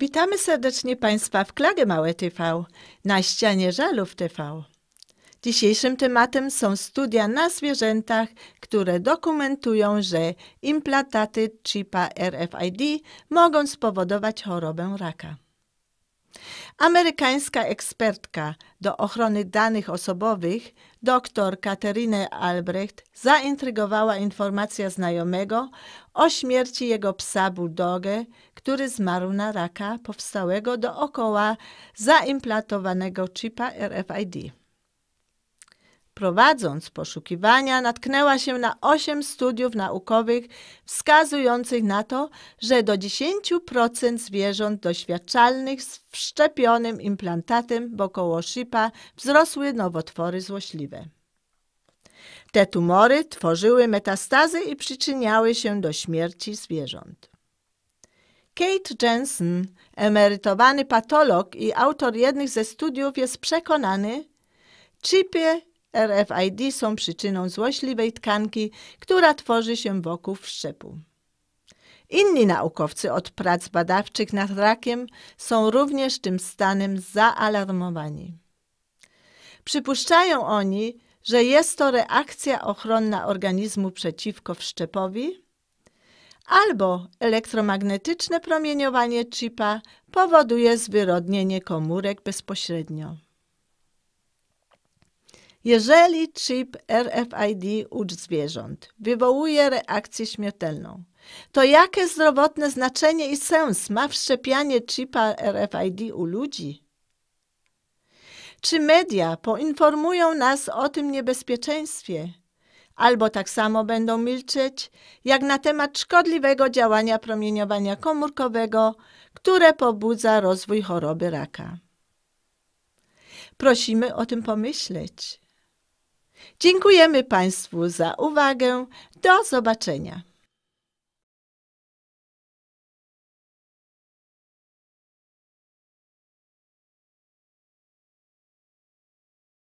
Witamy serdecznie Państwa w Klagę Małe TV, na ścianie Żalów TV. Dzisiejszym tematem są studia na zwierzętach, które dokumentują, że implantaty chipa RFID mogą spowodować chorobę raka. Amerykańska ekspertka do ochrony danych osobowych, dr Katerine Albrecht, zaintrygowała informacja znajomego o śmierci jego psa Bulldogę, który zmarł na raka powstałego dookoła zaimplantowanego chipa RFID. Prowadząc poszukiwania, natknęła się na osiem studiów naukowych wskazujących na to, że do 10% zwierząt doświadczalnych z wszczepionym implantatem szypa wzrosły nowotwory złośliwe. Te tumory tworzyły metastazy i przyczyniały się do śmierci zwierząt. Kate Jensen, emerytowany patolog i autor jednych ze studiów, jest przekonany, Chipy RFID są przyczyną złośliwej tkanki, która tworzy się wokół wszczepu. Inni naukowcy od prac badawczych nad rakiem są również tym stanem zaalarmowani. Przypuszczają oni, że jest to reakcja ochronna organizmu przeciwko wszczepowi albo elektromagnetyczne promieniowanie chipa powoduje zwyrodnienie komórek bezpośrednio. Jeżeli chip RFID u zwierząt wywołuje reakcję śmiertelną, to jakie zdrowotne znaczenie i sens ma wszczepianie chipa RFID u ludzi? Czy media poinformują nas o tym niebezpieczeństwie? Albo tak samo będą milczeć, jak na temat szkodliwego działania promieniowania komórkowego, które pobudza rozwój choroby raka. Prosimy o tym pomyśleć. Dziękujemy Państwu za uwagę. Do zobaczenia.